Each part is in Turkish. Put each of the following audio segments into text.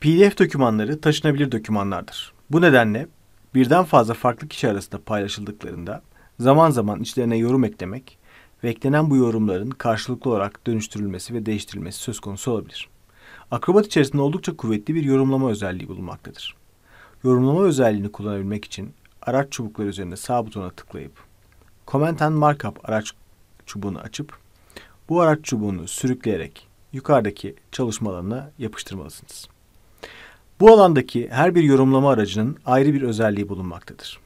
PDF dokümanları taşınabilir dokümanlardır. Bu nedenle birden fazla farklı kişi arasında paylaşıldıklarında zaman zaman içlerine yorum eklemek ve eklenen bu yorumların karşılıklı olarak dönüştürülmesi ve değiştirilmesi söz konusu olabilir. Akrobat içerisinde oldukça kuvvetli bir yorumlama özelliği bulunmaktadır. Yorumlama özelliğini kullanabilmek için araç çubukları üzerinde sağ butona tıklayıp Comment and Markup araç çubuğunu açıp bu araç çubuğunu sürükleyerek yukarıdaki çalışma alanına yapıştırmalısınız. Bu alandaki her bir yorumlama aracının ayrı bir özelliği bulunmaktadır.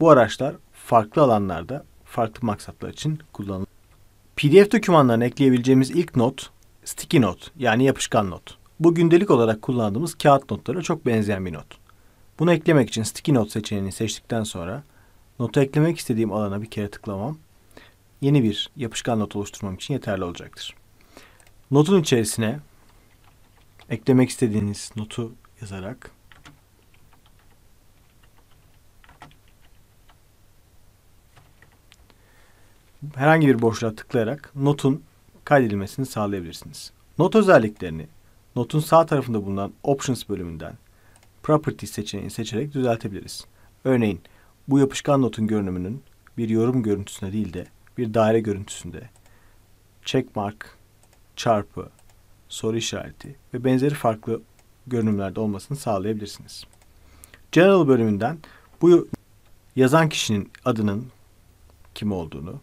Bu araçlar farklı alanlarda farklı maksatlar için kullanılır. PDF dokümanlarına ekleyebileceğimiz ilk not, sticky not yani yapışkan not. Bu gündelik olarak kullandığımız kağıt notlara çok benzeyen bir not. Bunu eklemek için sticky not seçeneğini seçtikten sonra notu eklemek istediğim alana bir kere tıklamam yeni bir yapışkan not oluşturmam için yeterli olacaktır. Notun içerisine eklemek istediğiniz notu yazarak herhangi bir boşluğa tıklayarak notun kaydedilmesini sağlayabilirsiniz. Not özelliklerini notun sağ tarafında bulunan Options bölümünden Properties seçeneğini seçerek düzeltebiliriz. Örneğin bu yapışkan notun görünümünün bir yorum görüntüsüne değil de bir daire görüntüsünde checkmark, çarpı, soru işareti ve benzeri farklı görünümlerde olmasını sağlayabilirsiniz. General bölümünden bu yazan kişinin adının kim olduğunu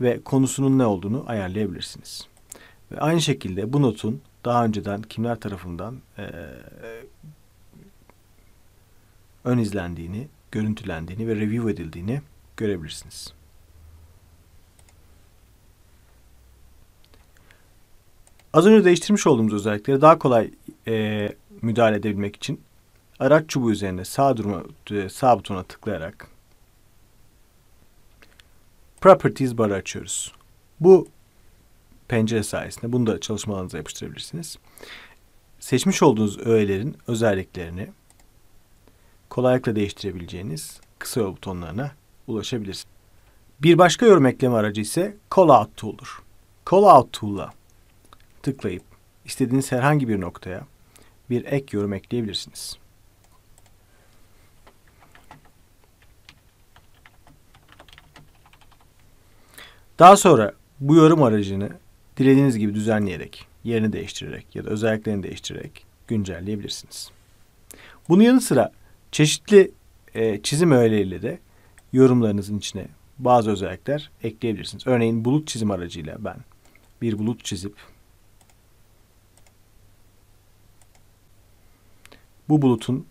ve konusunun ne olduğunu ayarlayabilirsiniz. Ve aynı şekilde bu notun daha önceden kimler tarafından e, e ön izlendiğini, görüntülendiğini ve review edildiğini görebilirsiniz. Az önce değiştirmiş olduğumuz özellikleri daha kolay e, müdahale edebilmek için araç çubuğu üzerinde sağ, durma, e, sağ butona tıklayarak Properties barı açıyoruz. Bu pencere sayesinde bunu da çalışmalarınıza yapıştırabilirsiniz. Seçmiş olduğunuz öğelerin özelliklerini kolaylıkla değiştirebileceğiniz kısa yol butonlarına ulaşabilirsiniz. Bir başka yorum ekleme aracı ise Callout Tool'dur. Callout Tool'a tıklayıp istediğiniz herhangi bir noktaya bir ek yorum ekleyebilirsiniz. Daha sonra bu yorum aracını dilediğiniz gibi düzenleyerek, yerini değiştirerek ya da özelliklerini değiştirerek güncelleyebilirsiniz. Bunun yanı sıra çeşitli e, çizim öğeleriyle de yorumlarınızın içine bazı özellikler ekleyebilirsiniz. Örneğin bulut çizim aracıyla ben bir bulut çizip bu bulutun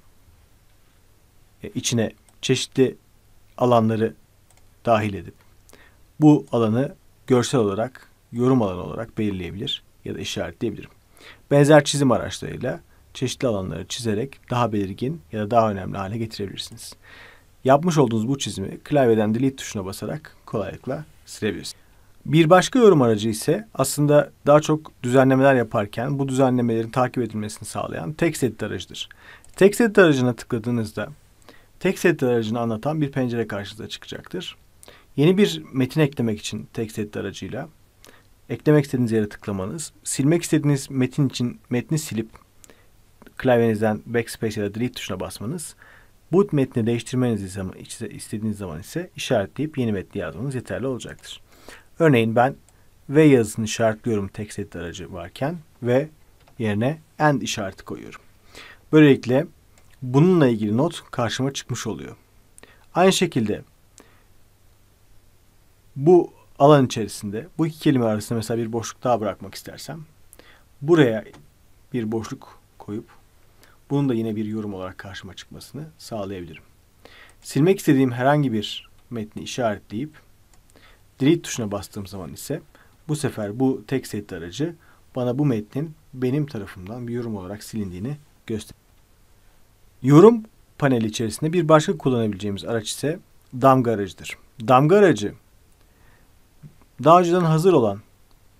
e, içine çeşitli alanları dahil edip bu alanı görsel olarak, yorum alanı olarak belirleyebilir ya da işaretleyebilirim. Benzer çizim araçlarıyla çeşitli alanları çizerek daha belirgin ya da daha önemli hale getirebilirsiniz. Yapmış olduğunuz bu çizimi klavyeden delete tuşuna basarak kolaylıkla silebilirsiniz. Bir başka yorum aracı ise aslında daha çok düzenlemeler yaparken bu düzenlemelerin takip edilmesini sağlayan text edit aracıdır. Text edit aracına tıkladığınızda text edit aracını anlatan bir pencere karşınıza çıkacaktır. Yeni bir metin eklemek için text edit aracıyla eklemek istediğiniz yere tıklamanız, silmek istediğiniz metin için metni silip klavyenizden backspace ya da delete tuşuna basmanız, bu metni değiştirmeniz istediğiniz zaman ise işaretleyip yeni metni yazmanız yeterli olacaktır. Örneğin ben ve yazısını işaretliyorum text edit aracı varken ve yerine end işareti koyuyorum. Böylelikle bununla ilgili not karşıma çıkmış oluyor. Aynı şekilde bu alan içerisinde bu iki kelime arasında mesela bir boşluk daha bırakmak istersem buraya bir boşluk koyup bunun da yine bir yorum olarak karşıma çıkmasını sağlayabilirim. Silmek istediğim herhangi bir metni işaretleyip delete tuşuna bastığım zaman ise bu sefer bu tek set aracı bana bu metnin benim tarafımdan bir yorum olarak silindiğini göster. Yorum paneli içerisinde bir başka kullanabileceğimiz araç ise damga aracıdır. Damga aracı daha önceden hazır olan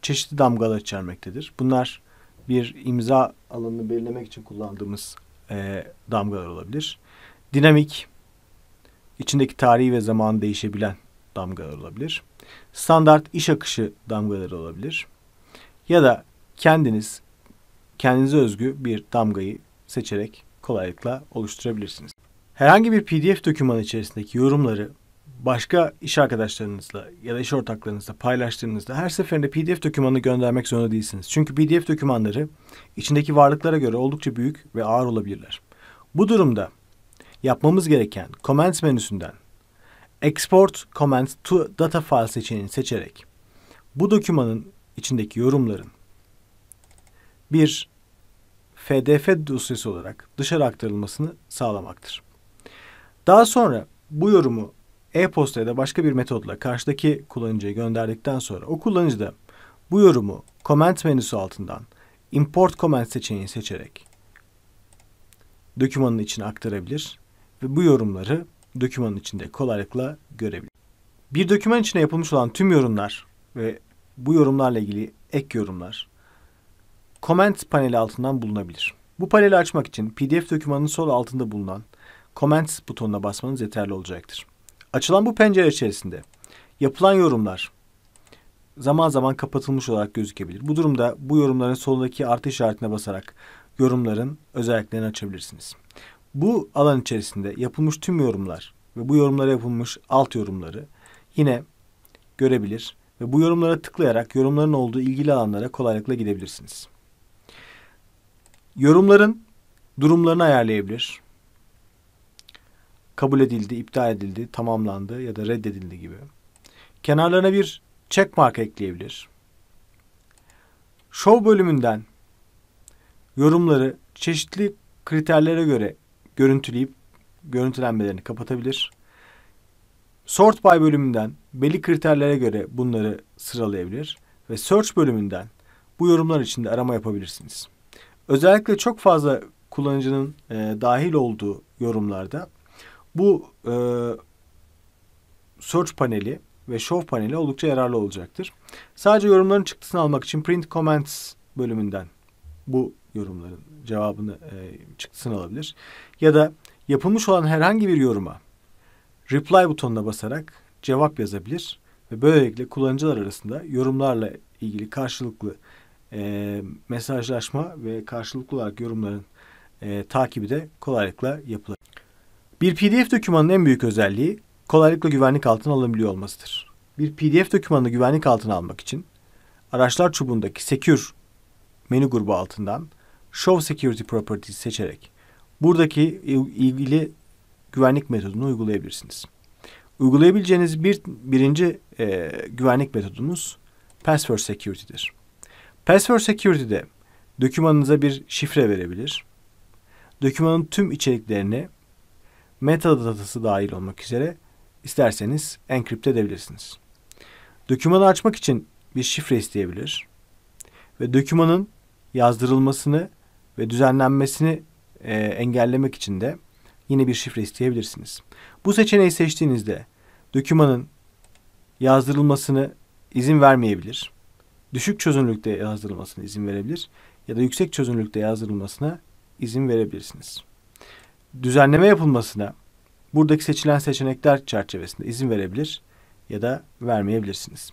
çeşitli damgalar içermektedir. Bunlar bir imza alanını belirlemek için kullandığımız e, damgalar olabilir. Dinamik, içindeki tarihi ve zamanı değişebilen damgalar olabilir standart iş akışı damgaları olabilir. Ya da kendiniz kendinize özgü bir damgayı seçerek kolaylıkla oluşturabilirsiniz. Herhangi bir PDF dokümanı içerisindeki yorumları başka iş arkadaşlarınızla ya da iş ortaklarınızla paylaştığınızda her seferinde PDF dokümanını göndermek zorunda değilsiniz. Çünkü PDF dokümanları içindeki varlıklara göre oldukça büyük ve ağır olabilirler. Bu durumda yapmamız gereken Comments menüsünden Export Comments to Data File seçeneğini seçerek bu dokümanın içindeki yorumların bir PDF dosyası olarak dışarı aktarılmasını sağlamaktır. Daha sonra bu yorumu e-posta ya da başka bir metodla karşıdaki kullanıcıya gönderdikten sonra o kullanıcı da bu yorumu comment menüsü altından import comment seçeneğini seçerek dokümanın içine aktarabilir ve bu yorumları Dökümanın içinde kolaylıkla görebilir. Bir döküman içine yapılmış olan tüm yorumlar ve bu yorumlarla ilgili ek yorumlar comment paneli altından bulunabilir. Bu paneli açmak için PDF dokümanın sol altında bulunan comment butonuna basmanız yeterli olacaktır. Açılan bu pencere içerisinde yapılan yorumlar zaman zaman kapatılmış olarak gözükebilir. Bu durumda bu yorumların solundaki artı işaretine basarak yorumların özelliklerini açabilirsiniz. Bu alan içerisinde yapılmış tüm yorumlar ve bu yorumlara yapılmış alt yorumları yine görebilir ve bu yorumlara tıklayarak yorumların olduğu ilgili alanlara kolaylıkla gidebilirsiniz. Yorumların durumlarını ayarlayabilir. Kabul edildi, iptal edildi, tamamlandı ya da reddedildi gibi. Kenarlarına bir check mark ekleyebilir. Show bölümünden yorumları çeşitli kriterlere göre görüntüleyip görüntülenmelerini kapatabilir. Sort by bölümünden belli kriterlere göre bunları sıralayabilir ve search bölümünden bu yorumlar içinde arama yapabilirsiniz. Özellikle çok fazla kullanıcının e, dahil olduğu yorumlarda bu e, search paneli ve show paneli oldukça yararlı olacaktır. Sadece yorumların çıktısını almak için print comments bölümünden bu yorumların cevabını e, çıktısını alabilir. Ya da yapılmış olan herhangi bir yoruma reply butonuna basarak cevap yazabilir ve böylelikle kullanıcılar arasında yorumlarla ilgili karşılıklı e, mesajlaşma ve karşılıklı olarak yorumların e, takibi de kolaylıkla yapılabilir. Bir PDF dokümanının en büyük özelliği kolaylıkla güvenlik altına alınabiliyor olmasıdır. Bir PDF dokümanını güvenlik altına almak için araçlar çubuğundaki Secure menü grubu altından Show Security Properties seçerek buradaki ilgili güvenlik metodunu uygulayabilirsiniz. Uygulayabileceğiniz bir birinci e, güvenlik metodumuz Password Security'dir. Password Security'de dokümanınıza bir şifre verebilir. Dokümanın tüm içeriklerini metadadatası dahil olmak üzere isterseniz enkripte edebilirsiniz. Dokümanı açmak için bir şifre isteyebilir ve dokümanın yazdırılmasını ve düzenlenmesini e, engellemek için de yine bir şifre isteyebilirsiniz. Bu seçeneği seçtiğinizde dokümanın yazdırılmasını izin vermeyebilir. Düşük çözünürlükte yazdırılmasına izin verebilir ya da yüksek çözünürlükte yazdırılmasına izin verebilirsiniz. Düzenleme yapılmasına buradaki seçilen seçenekler çerçevesinde izin verebilir ya da vermeyebilirsiniz.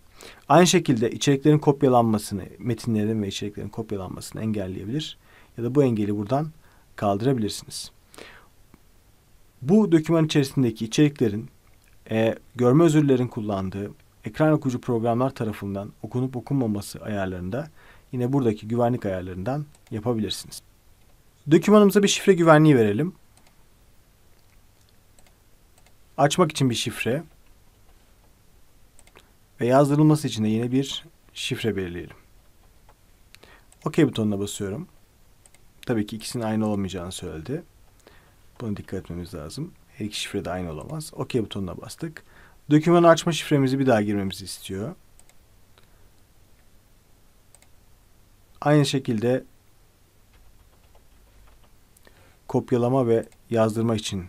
Aynı şekilde içeriklerin kopyalanmasını, metinlerin ve içeriklerin kopyalanmasını engelleyebilir ya da bu engeli buradan kaldırabilirsiniz. Bu doküman içerisindeki içeriklerin e, görme özürlerin kullandığı ekran okuyucu programlar tarafından okunup okunmaması ayarlarında yine buradaki güvenlik ayarlarından yapabilirsiniz. Dokümanımıza bir şifre güvenliği verelim. Açmak için bir şifre ve yazdırılması için de yine bir şifre belirleyelim. OK butonuna basıyorum. Tabii ki ikisinin aynı olamayacağını söyledi. Buna dikkat etmemiz lazım. Her iki şifre de aynı olamaz. OK butonuna bastık. Doküman açma şifremizi bir daha girmemizi istiyor. Aynı şekilde kopyalama ve yazdırma için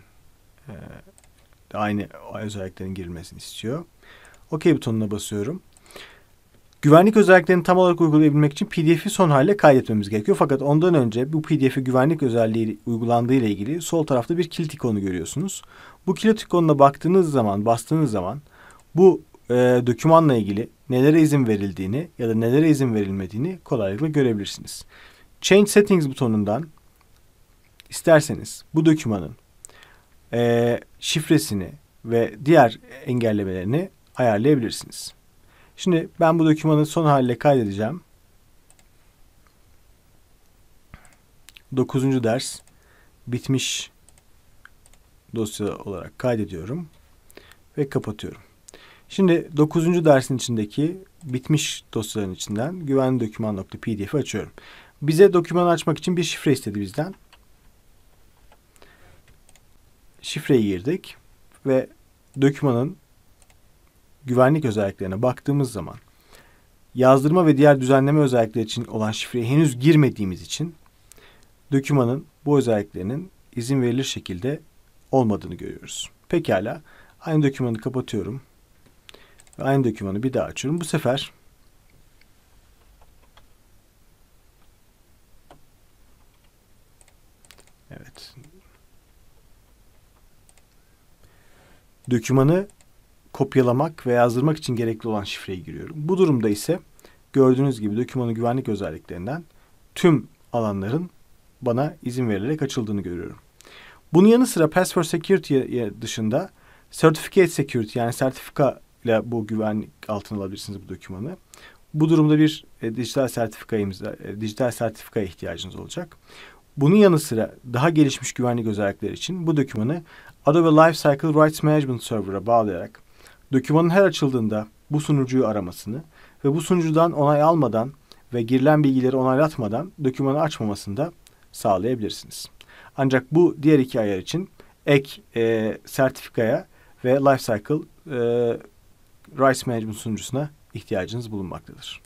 e, aynı özelliklerin girilmesini istiyor. OK butonuna basıyorum. Güvenlik özelliklerini tam olarak uygulayabilmek için PDF'i son hale kaydetmemiz gerekiyor. Fakat ondan önce bu PDF'i güvenlik özelliği uygulandığı ile ilgili sol tarafta bir kilit ikonu görüyorsunuz. Bu kilit ikonuna baktığınız zaman, bastığınız zaman bu e, dokümanla ilgili nelere izin verildiğini ya da nelere izin verilmediğini kolaylıkla görebilirsiniz. Change Settings butonundan isterseniz bu dokümanın e, şifresini ve diğer engellemelerini ayarlayabilirsiniz. Şimdi ben bu dokümanı son haliyle kaydedeceğim. Dokuzuncu ders bitmiş dosya olarak kaydediyorum ve kapatıyorum. Şimdi dokuzuncu dersin içindeki bitmiş dosyaların içinden güvenli doküman.pdf'i açıyorum. Bize dokümanı açmak için bir şifre istedi bizden. Şifreyi girdik ve dokümanın güvenlik özelliklerine baktığımız zaman yazdırma ve diğer düzenleme özellikleri için olan şifreye henüz girmediğimiz için dökümanın bu özelliklerinin izin verilir şekilde olmadığını görüyoruz. Pekala aynı dökümanı kapatıyorum. Ve aynı dökümanı bir daha açıyorum. Bu sefer Evet. dökümanı kopyalamak ve yazdırmak için gerekli olan şifreyi giriyorum. Bu durumda ise gördüğünüz gibi dokümanın güvenlik özelliklerinden tüm alanların bana izin verilerek açıldığını görüyorum. Bunun yanı sıra Password Security dışında Certificate Security yani sertifika ile bu güvenlik altına alabilirsiniz bu dokümanı. Bu durumda bir e, dijital sertifika imza, e, dijital sertifikaya ihtiyacınız olacak. Bunun yanı sıra daha gelişmiş güvenlik özellikleri için bu dokümanı Adobe Lifecycle Rights Management Server'a bağlayarak Dokümanın her açıldığında bu sunucuyu aramasını ve bu sunucudan onay almadan ve girilen bilgileri onaylatmadan dokümanı açmamasını da sağlayabilirsiniz. Ancak bu diğer iki ayar için ek e, sertifikaya ve Lifecycle e, Rights Management sunucusuna ihtiyacınız bulunmaktadır.